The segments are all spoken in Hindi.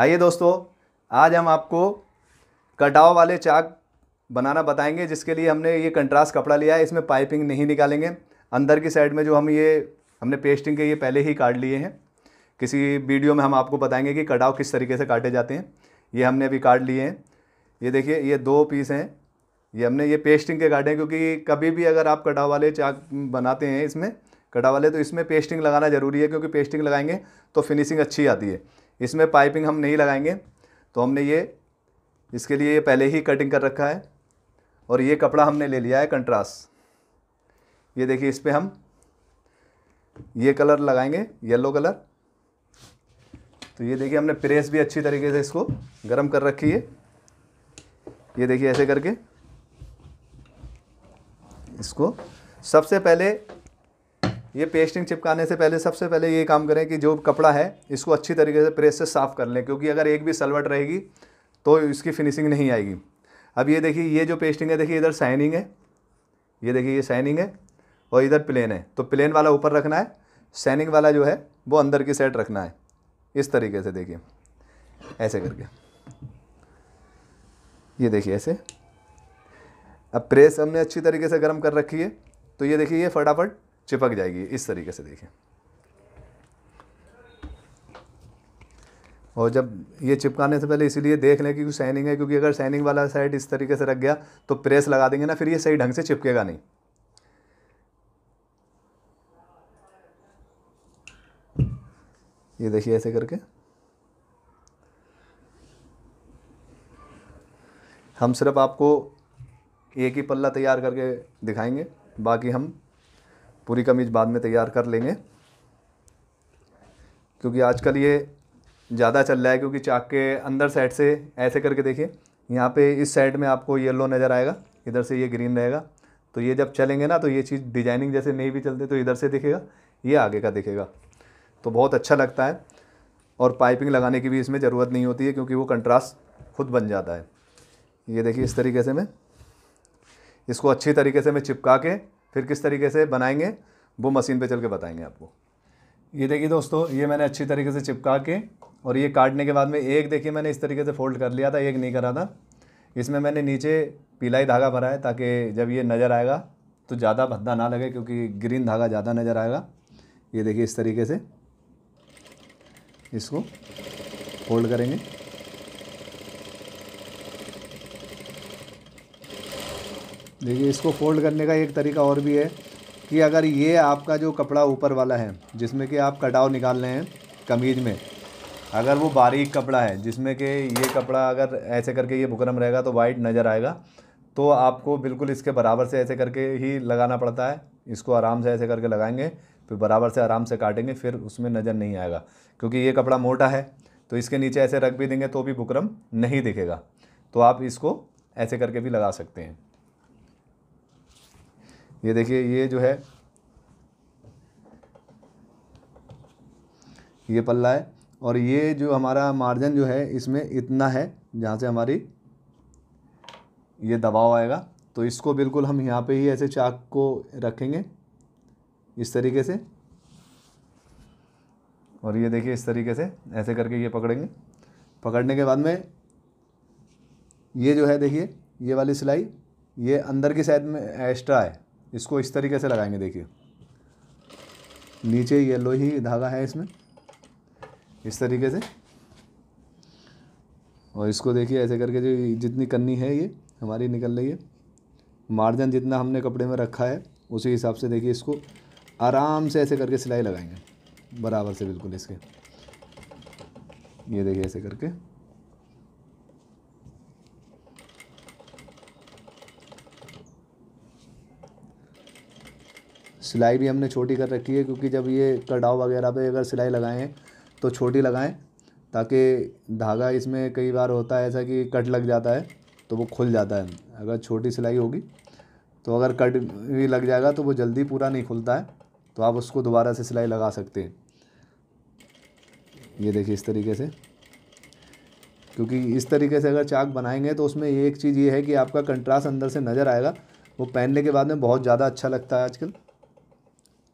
आइए दोस्तों आज हम आपको कटाव वाले चाक बनाना बताएंगे जिसके लिए हमने ये कंट्रास्ट कपड़ा लिया है इसमें पाइपिंग नहीं निकालेंगे अंदर की साइड में जो हम ये हमने पेस्टिंग के ये पहले ही काट लिए हैं किसी वीडियो में हम आपको बताएंगे कि कटाव किस तरीके से काटे जाते हैं ये हमने अभी काट लिए हैं ये देखिए ये दो पीस हैं ये हमने ये पेस्टिंग के काटे हैं क्योंकि कभी भी अगर आप कटाव वाले चाक बनाते हैं इसमें कटाव वाले तो इसमें पेस्टिंग लगाना ज़रूरी है क्योंकि पेस्टिंग लगाएंगे तो फिनिशिंग अच्छी आती है इसमें पाइपिंग हम नहीं लगाएंगे तो हमने ये इसके लिए पहले ही कटिंग कर रखा है और ये कपड़ा हमने ले लिया है कंट्रास ये देखिए इस पर हम ये कलर लगाएंगे येलो कलर तो ये देखिए हमने प्रेस भी अच्छी तरीके से इसको गर्म कर रखी है ये देखिए ऐसे करके इसको सबसे पहले ये पेस्टिंग चिपकाने से पहले सबसे पहले ये काम करें कि जो कपड़ा है इसको अच्छी तरीके से प्रेस से साफ़ कर लें क्योंकि अगर एक भी सलवट रहेगी तो इसकी फिनिशिंग नहीं आएगी अब ये देखिए ये जो पेस्टिंग है देखिए इधर शाइनिंग है ये देखिए ये शाइनिंग है और इधर प्लेन है तो प्लेन वाला ऊपर रखना है शाइनिंग वाला जो है वो अंदर की साइड रखना है इस तरीके से देखिए ऐसे करके ये देखिए ऐसे अब प्रेस हमने अच्छी तरीके से गर्म कर रखी है तो ये देखिए ये फटाफट चिपक जाएगी इस तरीके से देखें और जब ये चिपकाने से पहले इसीलिए देख लें कि शाइनिंग है क्योंकि अगर शाइनिंग वाला साइड इस तरीके से रख गया तो प्रेस लगा देंगे ना फिर ये सही ढंग से चिपकेगा नहीं ये देखिए ऐसे करके हम सिर्फ आपको एक ही पल्ला तैयार करके दिखाएंगे बाकी हम पूरी कमीज बाद में तैयार कर लेंगे क्योंकि आजकल ये ज़्यादा चल रहा है क्योंकि चाक के अंदर साइड से ऐसे करके देखिए यहाँ पे इस साइड में आपको येलो नज़र आएगा इधर से ये ग्रीन रहेगा तो ये जब चलेंगे ना तो ये चीज़ डिजाइनिंग जैसे नहीं भी चलते तो इधर से दिखेगा ये आगे का दिखेगा तो बहुत अच्छा लगता है और पाइपिंग लगाने की भी इसमें ज़रूरत नहीं होती है क्योंकि वो कंट्रास्ट खुद बन जाता है ये देखिए इस तरीके से मैं इसको अच्छी तरीके से मैं चिपका के फिर किस तरीके से बनाएंगे वो मशीन पे चल के बताएंगे आपको ये देखिए दोस्तों ये मैंने अच्छी तरीके से चिपका के और ये काटने के बाद में एक देखिए मैंने इस तरीके से फोल्ड कर लिया था एक नहीं करा था इसमें मैंने नीचे पीलाई धागा भरा है ताकि जब ये नज़र आएगा तो ज़्यादा भद्दा ना लगे क्योंकि ग्रीन धागा ज़्यादा नज़र आएगा ये देखिए इस तरीके से इसको फोल्ड करेंगे देखिए इसको फोल्ड करने का एक तरीका और भी है कि अगर ये आपका जो कपड़ा ऊपर वाला है जिसमें कि आप कटाव निकाल रहे हैं कमीज में अगर वो बारीक कपड़ा है जिसमें कि ये कपड़ा अगर ऐसे करके ये बुकरम रहेगा तो वाइट नज़र आएगा तो आपको बिल्कुल इसके बराबर से ऐसे करके ही लगाना पड़ता है इसको आराम से ऐसे करके लगाएंगे फिर बराबर से आराम से काटेंगे फिर उसमें नज़र नहीं आएगा क्योंकि ये कपड़ा मोटा है तो इसके नीचे ऐसे रख भी देंगे तो भी बुकरम नहीं दिखेगा तो आप इसको ऐसे करके भी लगा सकते हैं ये देखिए ये जो है ये पल्ला है और ये जो हमारा मार्जिन जो है इसमें इतना है जहाँ से हमारी ये दबाव आएगा तो इसको बिल्कुल हम यहाँ पे ही ऐसे चाक को रखेंगे इस तरीके से और ये देखिए इस तरीके से ऐसे करके ये पकड़ेंगे पकड़ने के बाद में ये जो है देखिए ये वाली सिलाई ये अंदर की साइड में एक्स्ट्रा है इसको इस तरीके से लगाएंगे देखिए नीचे येलो ही धागा है इसमें इस तरीके से और इसको देखिए ऐसे करके जो जितनी कन्नी है ये हमारी निकल रही है मार्जिन जितना हमने कपड़े में रखा है उसी हिसाब से देखिए इसको आराम से ऐसे करके सिलाई लगाएंगे बराबर से बिल्कुल इसके ये देखिए ऐसे करके सिलाई भी हमने छोटी कर रखी है क्योंकि जब ये कटाव वगैरह पे अगर सिलाई लगाएं तो छोटी लगाएं ताकि धागा इसमें कई बार होता है ऐसा कि कट लग जाता है तो वो खुल जाता है अगर छोटी सिलाई होगी तो अगर कट भी लग जाएगा तो वो जल्दी पूरा नहीं खुलता है तो आप उसको दोबारा से सिलाई लगा सकते हैं ये देखिए इस तरीके से क्योंकि इस तरीके से अगर चाक बनाएंगे तो उसमें एक चीज़ ये है कि आपका कंट्रास्ट अंदर से नज़र आएगा वो पहनने के बाद में बहुत ज़्यादा अच्छा लगता है आजकल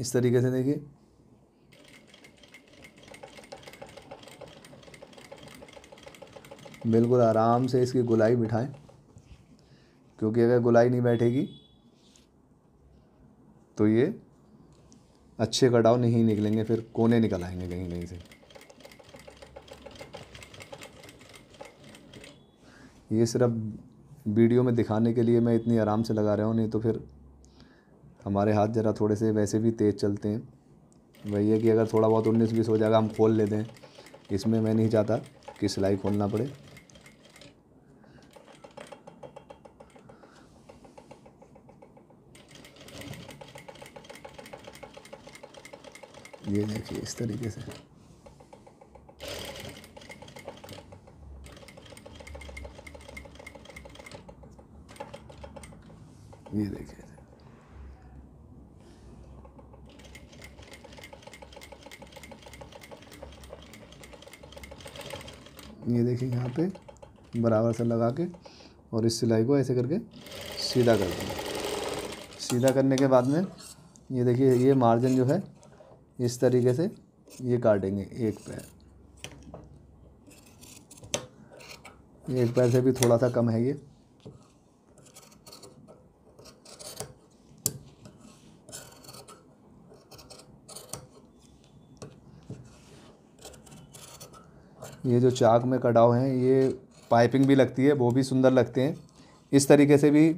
इस तरीके से देखिए बिल्कुल आराम से इसकी गुलाई बिठाएं क्योंकि अगर गुलाई नहीं बैठेगी तो ये अच्छे कटाव नहीं निकलेंगे फिर कोने निकल आएंगे कहीं कहीं से ये सिर्फ वीडियो में दिखाने के लिए मैं इतनी आराम से लगा रहा हूँ नहीं तो फिर हमारे हाथ ज़रा थोड़े से वैसे भी तेज़ चलते हैं वही है कि अगर थोड़ा बहुत उन्नीस बीस हो जाएगा हम खोल लेते हैं इसमें मैं नहीं चाहता कि सिलाई खोलना पड़े ये देखिए इस तरीके से ये देखिए ये देखिए यहाँ पे बराबर से लगा के और इस सिलाई को ऐसे करके सीधा कर देंगे सीधा करने के बाद में ये देखिए ये मार्जिन जो है इस तरीके से ये काटेंगे एक पैर एक पैर से भी थोड़ा सा कम है ये ये जो चाक में कटाव हैं ये पाइपिंग भी लगती है वो भी सुंदर लगते हैं इस तरीके से भी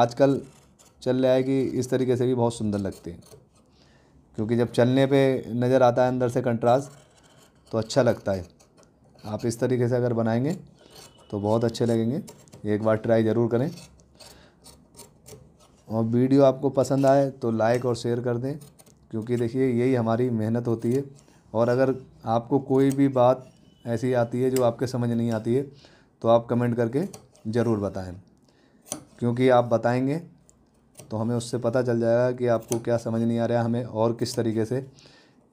आजकल चल रहा है कि इस तरीके से भी बहुत सुंदर लगते हैं क्योंकि जब चलने पे नज़र आता है अंदर से कंट्रास्ट तो अच्छा लगता है आप इस तरीके से अगर बनाएंगे तो बहुत अच्छे लगेंगे एक बार ट्राई ज़रूर करें और वीडियो आपको पसंद आए तो लाइक और शेयर कर दें क्योंकि देखिए यही हमारी मेहनत होती है और अगर आपको कोई भी बात ऐसी आती है जो आपके समझ नहीं आती है तो आप कमेंट करके ज़रूर बताएं क्योंकि आप बताएंगे तो हमें उससे पता चल जाएगा कि आपको क्या समझ नहीं आ रहा हमें और किस तरीके से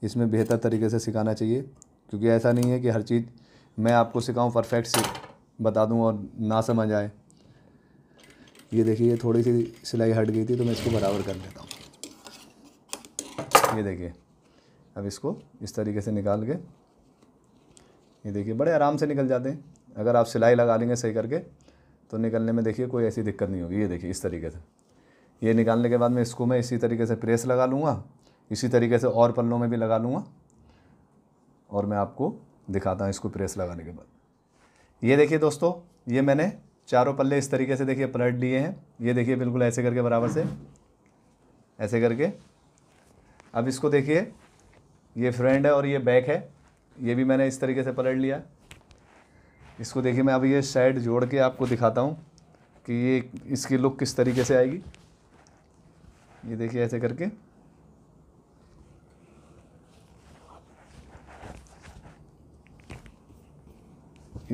इसमें बेहतर तरीके से सिखाना चाहिए क्योंकि ऐसा नहीं है कि हर चीज़ मैं आपको सिखाऊं परफेक्ट से बता दूं और ना समझ आए ये देखिए थोड़ी सी सिलाई हट गई थी तो मैं इसको बराबर कर देता हूँ ये देखिए अब इसको इस तरीके से निकाल के ये देखिए बड़े आराम से निकल जाते हैं अगर आप सिलाई लगा लेंगे सही करके तो निकलने में देखिए कोई ऐसी दिक्कत नहीं होगी ये देखिए इस तरीके से ये निकालने के बाद मैं इसको मैं इसी तरीके से प्रेस लगा लूँगा इसी तरीके से और पल्लों में भी लगा लूँगा और मैं आपको दिखाता हूँ इसको प्रेस लगाने के बाद ये देखिए दोस्तों ये मैंने चारों पल्ले इस तरीके से देखिए पलट लिए हैं ये देखिए बिल्कुल ऐसे करके बराबर से ऐसे करके अब इसको देखिए ये फ्रंट है और ये बैक है ये भी मैंने इस तरीके से पलट लिया इसको देखिए मैं अब ये साइड जोड़ के आपको दिखाता हूँ कि ये इसकी लुक किस तरीके से आएगी ये देखिए ऐसे करके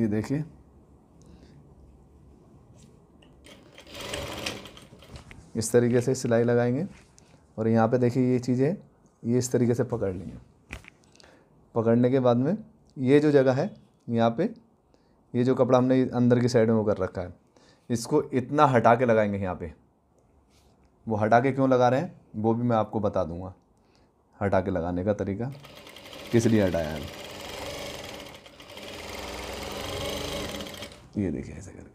ये देखिए इस तरीके से सिलाई लगाएंगे और यहाँ पे देखिए ये चीज़ें ये इस तरीके से पकड़ लेंगे पकड़ने के बाद में ये जो जगह है यहाँ पे ये जो कपड़ा हमने अंदर की साइड में वो कर रखा है इसको इतना हटा के लगाएंगे यहाँ पे वो हटा के क्यों लगा रहे हैं वो भी मैं आपको बता दूंगा हटा के लगाने का तरीका किस लिए हटाया है ये देखिए ऐसे करके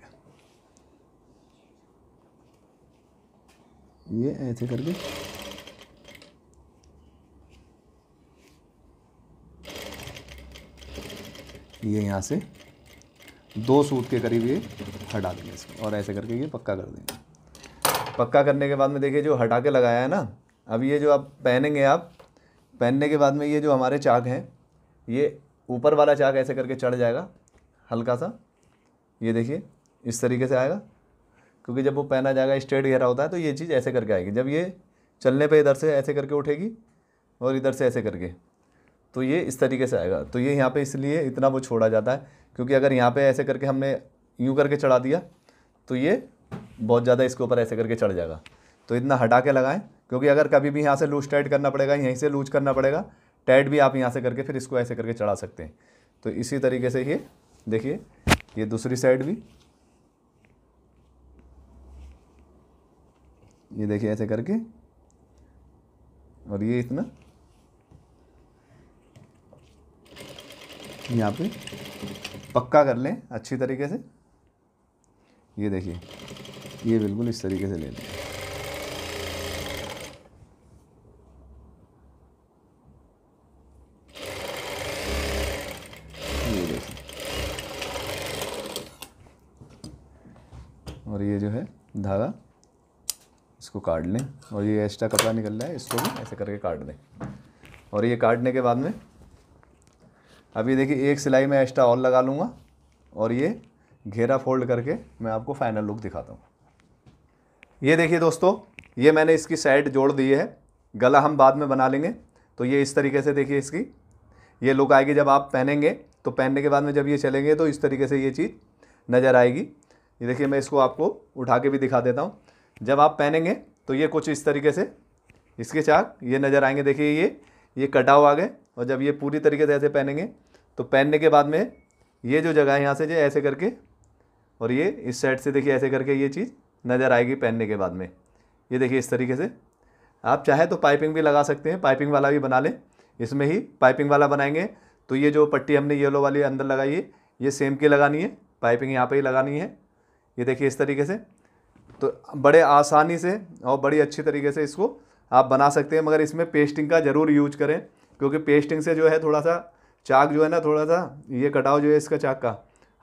ये ऐसे करके ये यहाँ से दो सूत के करीब ये हटा देंगे इसको और ऐसे करके ये पक्का कर देंगे पक्का करने के बाद में देखिए जो हटा के लगाया है ना अब ये जो आप पहनेंगे आप पहनने के बाद में ये जो हमारे चाक हैं ये ऊपर वाला चाक ऐसे करके चढ़ जाएगा हल्का सा ये देखिए इस तरीके से आएगा क्योंकि जब वो पहना जाएगा स्ट्रेट घेरा होता है तो ये चीज़ ऐसे करके आएगी जब ये चलने पे इधर से ऐसे करके उठेगी और इधर से ऐसे करके तो ये इस तरीके से आएगा तो ये यहाँ पे इसलिए इतना वो छोड़ा जाता है क्योंकि अगर यहाँ पे ऐसे करके हमने यूँ करके चढ़ा दिया तो ये बहुत ज़्यादा इसके ऊपर ऐसे करके चढ़ जाएगा तो इतना हटा के लगाएँ क्योंकि अगर कभी भी यहाँ से लूज टाइट करना पड़ेगा यहीं से लूज करना पड़ेगा टाइट भी आप यहाँ से करके फिर इसको ऐसे करके चढ़ा सकते हैं तो इसी तरीके से ये देखिए ये दूसरी साइड भी ये देखिए ऐसे करके और ये इतना यहाँ पे पक्का कर लें अच्छी तरीके से ये देखिए ये बिल्कुल इस तरीके से ले लें देखिए और ये जो है धागा इसको काट लें और ये एक्स्ट्रा कपड़ा निकल रहा है इसको भी ऐसे करके काट दें और ये काटने के बाद में अब ये देखिए एक सिलाई में एक्स्ट्रा और लगा लूँगा और ये घेरा फोल्ड करके मैं आपको फाइनल लुक दिखाता हूँ ये देखिए दोस्तों ये मैंने इसकी साइड जोड़ दी है गला हम बाद में बना लेंगे तो ये इस तरीके से देखिए इसकी ये लुक आएगी जब आप पहनेंगे तो पहनने के बाद में जब ये चलेंगे तो इस तरीके से ये चीज़ नज़र आएगी ये देखिए मैं इसको आपको उठा के भी दिखा देता हूँ जब आप पहनेंगे तो ये कुछ इस तरीके से इसके चाक ये नज़र आएंगे देखिए ये ये कटाव आ गए और जब ये पूरी तरीके से ऐसे पहनेंगे तो पहनने के बाद में ये जो जगह है यहाँ से जो ऐसे करके और ये इस साइड से देखिए ऐसे करके ये चीज़ नज़र आएगी पहनने के बाद में ये देखिए इस तरीके से आप चाहे तो पाइपिंग भी लगा सकते हैं पाइपिंग वाला भी बना लें इसमें ही पाइपिंग वाला बनाएंगे तो ये जो पट्टी हमने येलो वाली अंदर लगाई है ये सेम की लगानी है पाइपिंग यहाँ पर ही लगानी है ये देखिए इस तरीके से तो बड़े आसानी से और बड़ी अच्छी तरीके से इसको आप बना सकते हैं मगर इसमें पेस्टिंग का ज़रूर यूज करें क्योंकि पेस्टिंग से जो है थोड़ा सा चाक जो है ना थोड़ा सा ये कटाव जो है इसका चाक का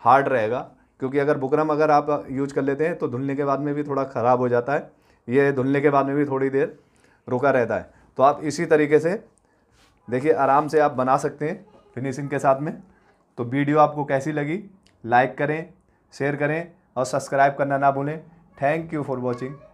हार्ड रहेगा क्योंकि अगर बुकरम अगर आप यूज कर लेते हैं तो धुलने के बाद में भी थोड़ा ख़राब हो जाता है ये धुलने के बाद में भी थोड़ी देर रुका रहता है तो आप इसी तरीके से देखिए आराम से आप बना सकते हैं फिनिशिंग के साथ में तो वीडियो आपको कैसी लगी लाइक करें शेयर करें और सब्सक्राइब करना ना भूलें थैंक यू फॉर वॉचिंग